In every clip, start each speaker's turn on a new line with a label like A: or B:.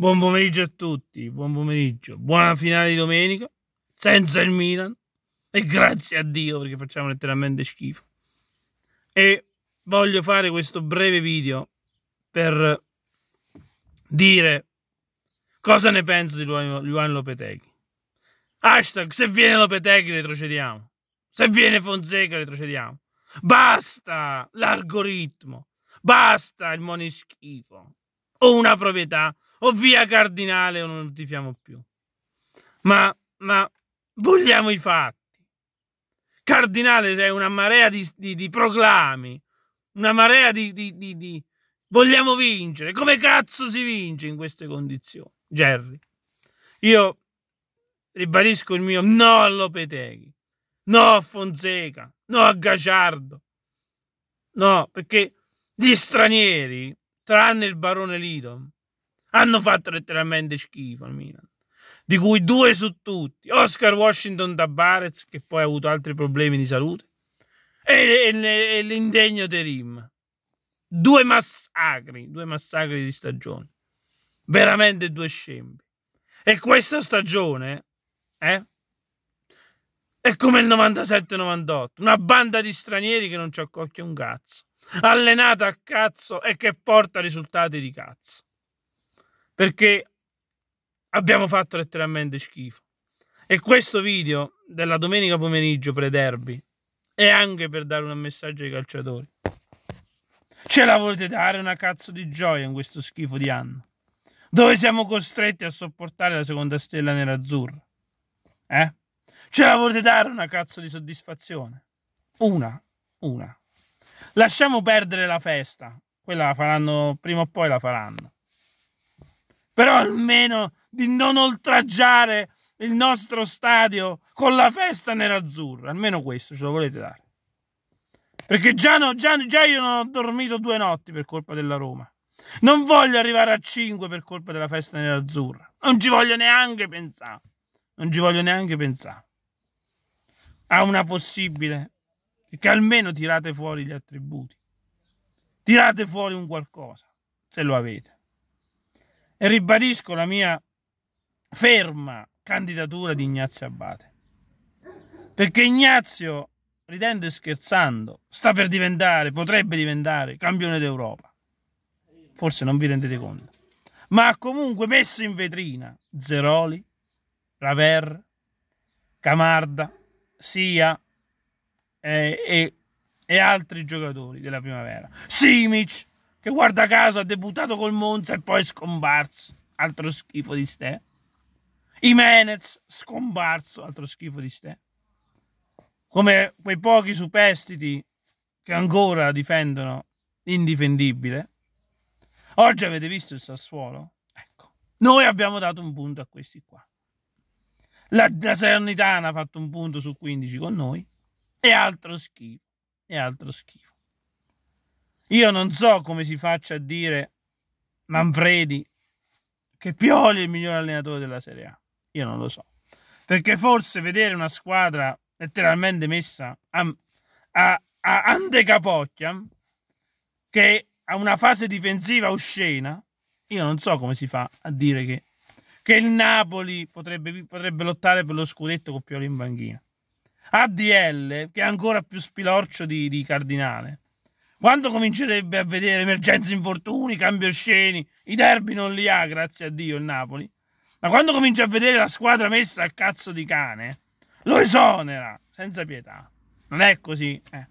A: Buon pomeriggio a tutti, buon pomeriggio, buona finale di domenica, senza il Milan, e grazie a Dio perché facciamo letteralmente schifo. E voglio fare questo breve video per dire cosa ne penso di Luan Lopeteghi. Hashtag, se viene Lopeteghi retrocediamo, se viene Fonseca retrocediamo. Basta l'algoritmo, basta il monischifo, ho una proprietà o via cardinale o non ti fiamo più. Ma, ma vogliamo i fatti. Cardinale sei una marea di, di, di proclami, una marea di, di, Vogliamo vincere. Come cazzo si vince in queste condizioni, Jerry? Io ribadisco il mio no a Lopeteghi, no a Fonseca, no a Gaciardo. No, perché gli stranieri, tranne il barone Lidom, hanno fatto letteralmente schifo al Milan. Di cui due su tutti. Oscar Washington da Barrett, che poi ha avuto altri problemi di salute. E, e, e l'indegno Terim. Due massacri, due massacri di stagione. Veramente due scempi. E questa stagione, eh? È come il 97-98, una banda di stranieri che non ci accocchia un cazzo, allenata a cazzo e che porta risultati di cazzo perché abbiamo fatto letteralmente schifo. E questo video della domenica pomeriggio pre-derby è anche per dare un messaggio ai calciatori. Ce la volete dare una cazzo di gioia in questo schifo di anno? Dove siamo costretti a sopportare la seconda stella nerazzurra? Eh? Ce la volete dare una cazzo di soddisfazione? Una, una. Lasciamo perdere la festa. Quella la faranno, prima o poi la faranno però almeno di non oltraggiare il nostro stadio con la festa nerazzurra. Almeno questo ce lo volete dare. Perché già, no, già, già io non ho dormito due notti per colpa della Roma. Non voglio arrivare a 5 per colpa della festa nerazzurra. Non ci voglio neanche pensare. Non ci voglio neanche pensare. A una possibile. Che almeno tirate fuori gli attributi. Tirate fuori un qualcosa, se lo avete e ribadisco la mia ferma candidatura di Ignazio Abate. Perché Ignazio, ridendo e scherzando, sta per diventare, potrebbe diventare campione d'Europa. Forse non vi rendete conto. Ma ha comunque messo in vetrina Zeroli, Raver, Camarda, Sia e, eh, e, e altri giocatori della primavera. Simic, che guarda caso ha debuttato col Monza e poi è scomparso, altro schifo di ste. Jimenez scomparso, altro schifo di ste. Come quei pochi superstiti che ancora difendono l'indifendibile. Oggi avete visto il Sassuolo? Ecco, noi abbiamo dato un punto a questi qua. La, la Serenitana ha fatto un punto su 15 con noi. E altro schifo. E altro schifo. Io non so come si faccia a dire Manfredi che Pioli è il migliore allenatore della Serie A. Io non lo so. Perché forse vedere una squadra letteralmente messa a, a, a Andecapocchia, che ha una fase difensiva oscena, io non so come si fa a dire che, che il Napoli potrebbe, potrebbe lottare per lo scudetto con Pioli in banchina. ADL, che è ancora più spilorcio di, di Cardinale quando comincerebbe a vedere emergenze, infortuni, cambio osceni? I derby non li ha, grazie a Dio, il Napoli. Ma quando comincia a vedere la squadra messa a cazzo di cane, lo esonera, senza pietà. Non è così, eh.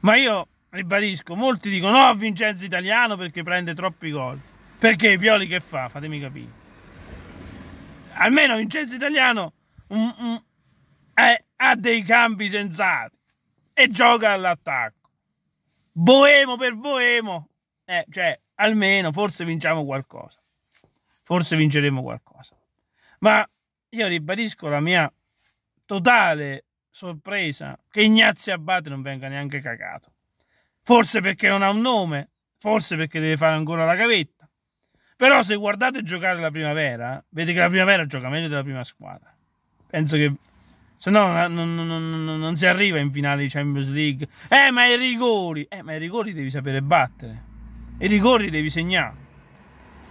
A: Ma io ribadisco, molti dicono no a Vincenzo Italiano perché prende troppi gol. Perché Pioli che fa? Fatemi capire. Almeno Vincenzo Italiano mm, mm, è, ha dei campi sensati e gioca all'attacco. Boemo per Boemo. Eh, cioè, almeno forse vinciamo qualcosa. Forse vinceremo qualcosa. Ma io ribadisco la mia totale sorpresa che Ignazio Abate non venga neanche cagato. Forse perché non ha un nome, forse perché deve fare ancora la gavetta. Però se guardate giocare la primavera, vedete che la primavera gioca meglio della prima squadra. Penso che se no, eh, non, non, non, non, si arriva in finale di Champions League. Eh, ma i rigori! Eh, ma i rigori devi sapere battere. I rigori devi segnare.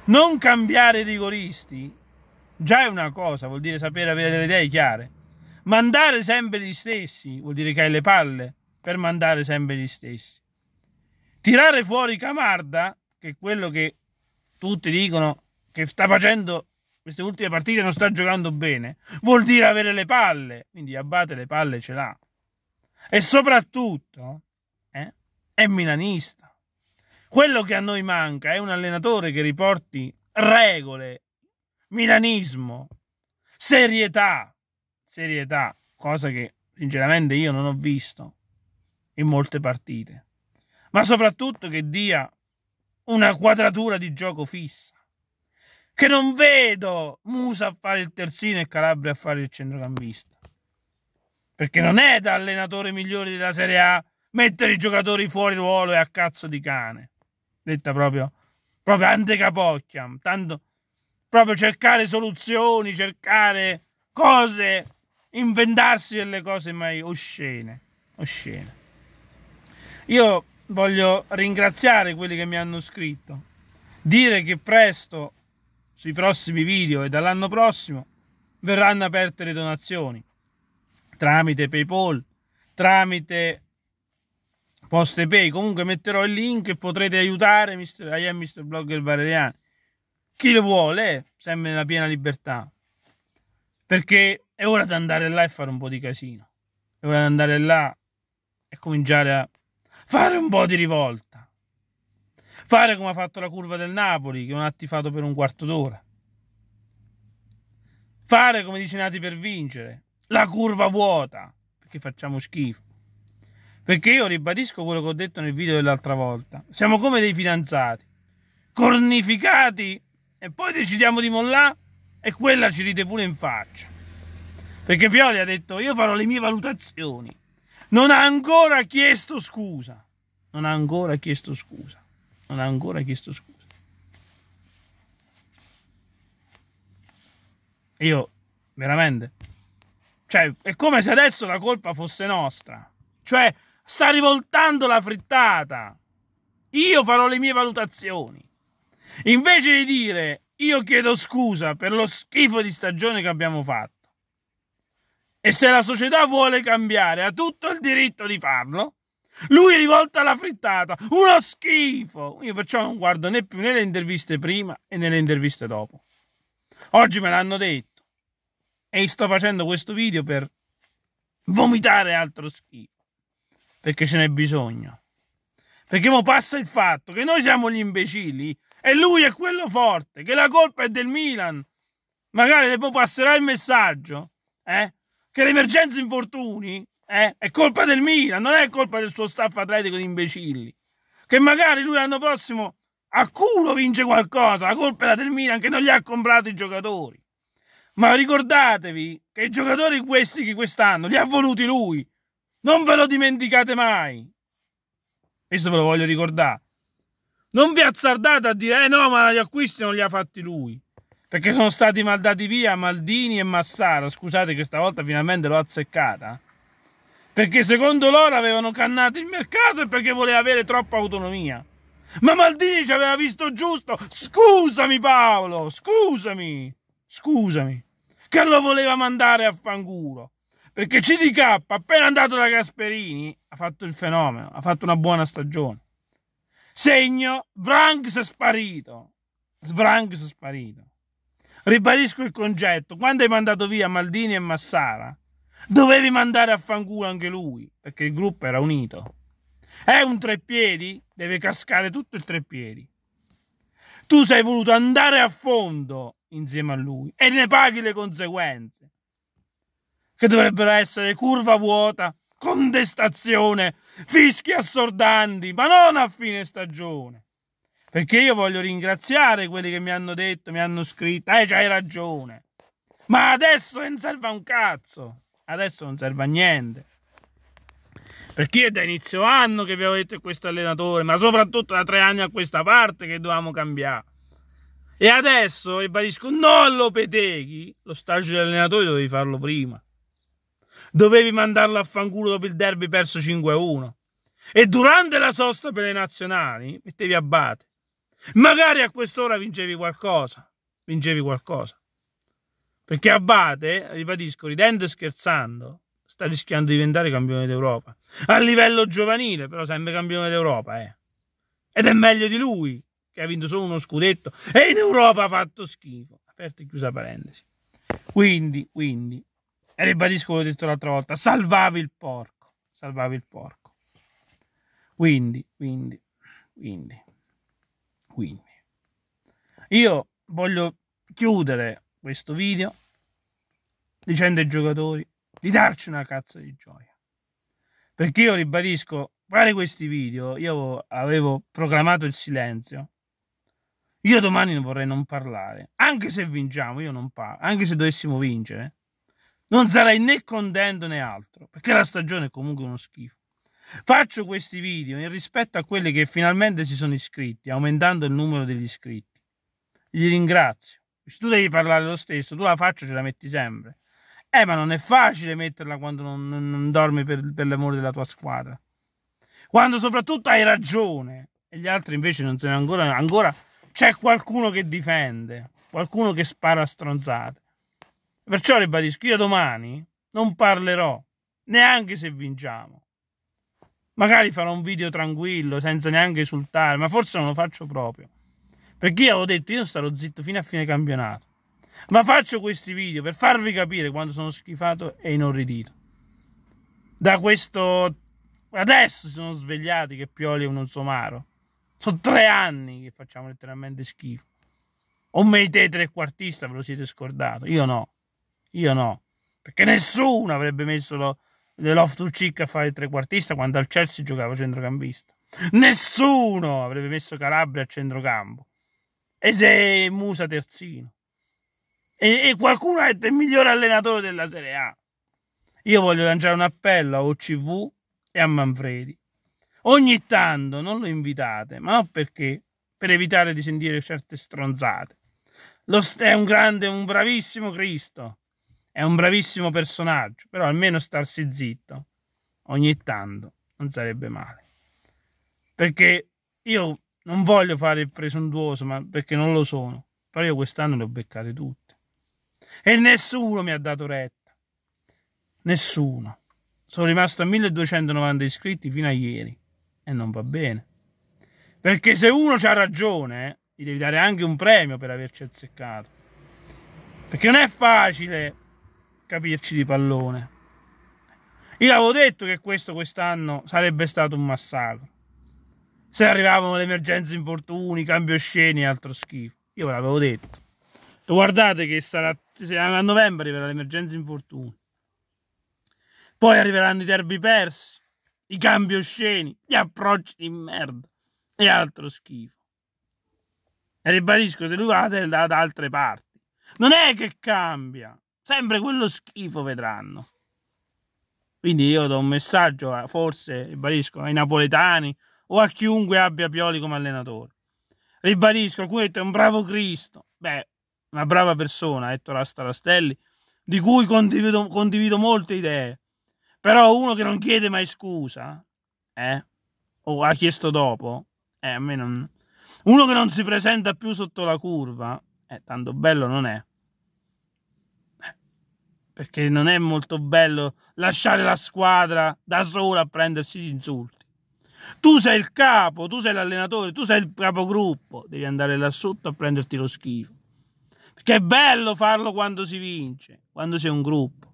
A: Non cambiare i rigoristi già è una cosa, vuol dire sapere avere delle idee chiare. Mandare sempre gli stessi vuol dire che hai le palle per mandare sempre gli stessi. Tirare fuori Camarda, che è quello che tutti dicono che sta facendo queste ultime partite non sta giocando bene, vuol dire avere le palle. Quindi Abate le palle ce l'ha. E soprattutto eh, è milanista. Quello che a noi manca è un allenatore che riporti regole, milanismo, serietà, serietà, cosa che sinceramente io non ho visto in molte partite, ma soprattutto che dia una quadratura di gioco fissa che non vedo Musa a fare il terzino e Calabria a fare il centrocampista. Perché non è da allenatore migliore della Serie A mettere i giocatori fuori ruolo e a cazzo di cane. Detta proprio, proprio antecapocchiam. Tanto proprio cercare soluzioni, cercare cose, inventarsi delle cose mai oscene. Oscene. Io voglio ringraziare quelli che mi hanno scritto, dire che presto sui prossimi video e dall'anno prossimo verranno aperte le donazioni tramite PayPal, tramite poste pay Comunque metterò il link e potrete aiutare Mister, I eh, am mister Blogger Bareriani. Chi lo vuole, eh, sempre nella piena libertà. Perché è ora di andare là e fare un po' di casino. È ora di andare là e cominciare a fare un po' di rivolta. Fare come ha fatto la curva del Napoli, che non ha tifato per un quarto d'ora. Fare come dice Nati per vincere. La curva vuota, perché facciamo schifo. Perché io ribadisco quello che ho detto nel video dell'altra volta. Siamo come dei fidanzati, cornificati, e poi decidiamo di mollare e quella ci ride pure in faccia. Perché Pioli ha detto io farò le mie valutazioni. Non ha ancora chiesto scusa. Non ha ancora chiesto scusa non ha ancora chiesto scusa. Io, veramente. Cioè, è come se adesso la colpa fosse nostra. Cioè, sta rivoltando la frittata. Io farò le mie valutazioni. Invece di dire io chiedo scusa per lo schifo di stagione che abbiamo fatto. E se la società vuole cambiare, ha tutto il diritto di farlo. Lui è rivolto alla frittata, uno schifo! Io perciò non guardo né più né le interviste prima e né le interviste dopo. Oggi me l'hanno detto e sto facendo questo video per vomitare altro schifo, perché ce n'è bisogno. Perché mo passa il fatto che noi siamo gli imbecilli e lui è quello forte, che la colpa è del Milan. Magari poi passerà il messaggio, eh? Che l'emergenza infortuni eh? È colpa del Milan, non è colpa del suo staff atletico di imbecilli. Che magari lui l'anno prossimo a culo vince qualcosa, la colpa era del Milan che non gli ha comprato i giocatori. Ma ricordatevi che i giocatori questi che quest'anno li ha voluti lui. Non ve lo dimenticate mai. Questo ve lo voglio ricordare. Non vi azzardate a dire, eh no, ma gli acquisti non li ha fatti lui. Perché sono stati maldati via Maldini e Massaro. Scusate che stavolta finalmente l'ho azzeccata perché secondo loro avevano cannato il mercato e perché voleva avere troppa autonomia. Ma Maldini ci aveva visto giusto. Scusami Paolo, scusami, scusami, che lo voleva mandare a fanguro. Perché CDK, appena andato da Gasperini, ha fatto il fenomeno, ha fatto una buona stagione. Segno, Vranks sparito. Svranks è sparito. Ribadisco il concetto, quando hai mandato via Maldini e Massara, Dovevi mandare a fanculo anche lui, perché il gruppo era unito. È un treppiedi, deve cascare tutto il treppiedi. Tu sei voluto andare a fondo insieme a lui e ne paghi le conseguenze, che dovrebbero essere curva vuota, contestazione, fischi assordanti, ma non a fine stagione. Perché io voglio ringraziare quelli che mi hanno detto, mi hanno scritto, eh, c'hai ragione. Ma adesso non serve un cazzo adesso non serve a niente. Perché è da inizio anno che vi avevo detto questo allenatore, ma soprattutto da tre anni a questa parte che dovevamo cambiare. E adesso, ribadisco, non lo peteghi, lo stage allenatore dovevi farlo prima. Dovevi mandarlo a fanculo dopo il derby perso 5-1. E durante la sosta per le nazionali mettevi a bate. Magari a quest'ora vincevi qualcosa. Vincevi qualcosa. Perché Abate, ribadisco, ridendo e scherzando, sta rischiando di diventare campione d'Europa. A livello giovanile, però, sembra campione d'Europa, eh. Ed è meglio di lui, che ha vinto solo uno scudetto e in Europa ha fatto schifo. Aperto e chiusa parentesi. Quindi, quindi, e ribadisco ho detto l'altra volta, salvavi il porco, salvavi il porco. Quindi, quindi, quindi, quindi. Io voglio chiudere questo video dicendo ai giocatori di darci una cazzo di gioia. Perché io ribadisco, fare questi video, io avevo proclamato il silenzio. Io domani vorrei non parlare, anche se vinciamo, io non parlo, anche se dovessimo vincere. Non sarei né contento né altro, perché la stagione è comunque uno schifo. Faccio questi video in rispetto a quelli che finalmente si sono iscritti, aumentando il numero degli iscritti. Li ringrazio tu devi parlare lo stesso, tu la faccia ce la metti sempre. Eh, ma non è facile metterla quando non, non, non dormi per, per l'amore della tua squadra. Quando soprattutto hai ragione e gli altri invece non se ne ancora, ancora c'è qualcuno che difende, qualcuno che spara stronzate. Perciò ribadisco, io domani non parlerò, neanche se vinciamo. Magari farò un video tranquillo, senza neanche esultare, ma forse non lo faccio proprio. Perché io avevo detto, io starò zitto fino a fine campionato. Ma faccio questi video per farvi capire quando sono schifato e inorridito. Da questo... Adesso si sono svegliati che Pioli è un somaro. Sono tre anni che facciamo letteralmente schifo. O me mettete trequartista, ve lo siete scordato. Io no. Io no. Perché nessuno avrebbe messo lo, Loft to Ucic a fare il trequartista quando al Chelsea giocava centrocampista. Nessuno avrebbe messo Calabria a centrocampo e se Musa terzino. E, e qualcuno ha detto il miglior allenatore della Serie A. Io voglio lanciare un appello a OCV e a Manfredi. Ogni tanto non lo invitate, ma non perché, per evitare di sentire certe stronzate. Lo è un grande, un bravissimo Cristo, è un bravissimo personaggio, però almeno starsi zitto ogni tanto non sarebbe male. Perché io non voglio fare il presuntuoso, ma perché non lo sono. Però io quest'anno le ho beccate tutte. E nessuno mi ha dato retta. Nessuno. Sono rimasto a 1290 iscritti fino a ieri. E non va bene. Perché se uno ha ragione, eh, gli devi dare anche un premio per averci azzeccato. Perché non è facile capirci di pallone. Io avevo detto che questo quest'anno sarebbe stato un massacro. Se arrivavano le emergenze, infortuni, cambio scene e altro schifo. Io ve l'avevo detto. Guardate che sarà, a novembre arriverà l'emergenza infortuni. Poi arriveranno i derby persi, i cambio sceni, gli approcci di merda e altro schifo. E ribadisco, se lui va da, da altre parti. Non è che cambia, sempre quello schifo vedranno. Quindi io do un messaggio, forse, ribadisco, ai napoletani, o a chiunque abbia Pioli come allenatore. Ribadisco, alcuni hanno detto è un bravo Cristo. Beh, una brava persona, Ettore Astarastelli, di cui condivido, condivido molte idee. Però uno che non chiede mai scusa, eh, o ha chiesto dopo, eh, a me non... Uno che non si presenta più sotto la curva, eh, tanto bello non è. Eh, perché non è molto bello lasciare la squadra da sola a prendersi gli insulti. Tu sei il capo, tu sei l'allenatore, tu sei il capogruppo. Devi andare là sotto a prenderti lo schifo. Perché è bello farlo quando si vince, quando sei un gruppo.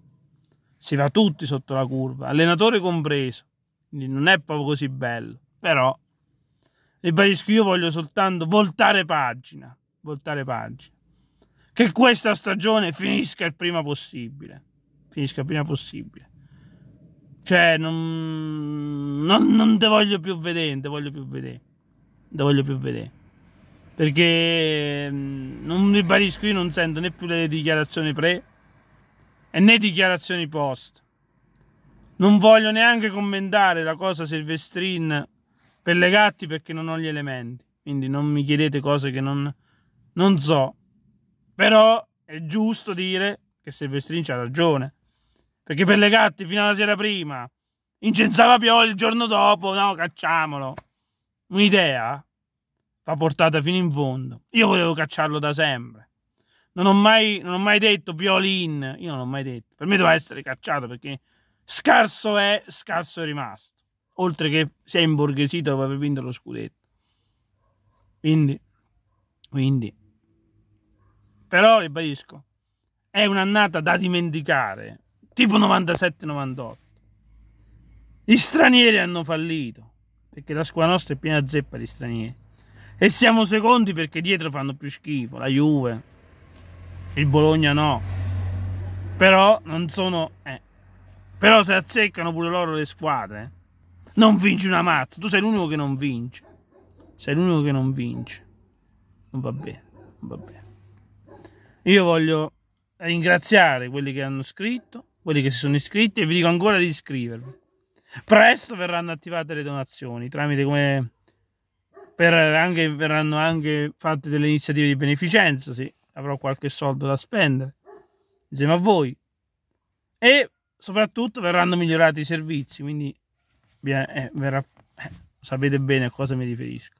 A: Si va tutti sotto la curva, allenatore compreso. Quindi non è proprio così bello. Però, ribadisco, io voglio soltanto voltare pagina. Voltare pagina. Che questa stagione finisca il prima possibile. Finisca il prima possibile cioè, non, non, non te voglio più vedere, non te voglio più vedere. Non te voglio più vedere. Perché mm, non ribadisco, io non sento né più le dichiarazioni pre e né dichiarazioni post. Non voglio neanche commentare la cosa Silvestrin per le gatti perché non ho gli elementi. Quindi non mi chiedete cose che non, non so. Però è giusto dire che Silvestrin c'ha ragione perché per le gatte fino alla sera prima. Incensava Pioli il giorno dopo. No, cacciamolo. Un'idea va portata fino in fondo. Io volevo cacciarlo da sempre. Non ho mai, non ho mai detto Piolin. Io non l'ho mai detto. Per me doveva essere cacciato perché scarso è, scarso è rimasto. Oltre che si è imborghesito dopo aver vinto lo scudetto. Quindi, quindi. Però, ribadisco, è un'annata da dimenticare tipo 97-98. Gli stranieri hanno fallito, perché la squadra nostra è piena zeppa di stranieri. E siamo secondi perché dietro fanno più schifo, la Juve, il Bologna no. Però non sono... Eh. Però se azzeccano pure loro le squadre, eh, non vinci una mazza. Tu sei l'unico che non vince. Sei l'unico che non vince. Non va bene, non va bene. Io voglio ringraziare quelli che hanno scritto, quelli che si sono iscritti e vi dico ancora di iscrivervi. Presto verranno attivate le donazioni tramite come per anche, verranno anche fatte delle iniziative di beneficenza, sì, avrò qualche soldo da spendere insieme a voi e soprattutto verranno migliorati i servizi, quindi eh, verrà, eh, sapete bene a cosa mi riferisco.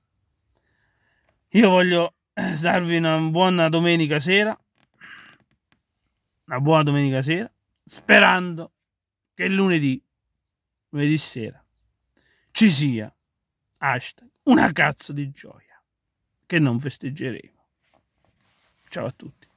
A: Io voglio eh, darvi una buona domenica sera, una buona domenica sera sperando che lunedì, lunedì sera, ci sia hashtag una cazzo di gioia che non festeggeremo. Ciao a tutti.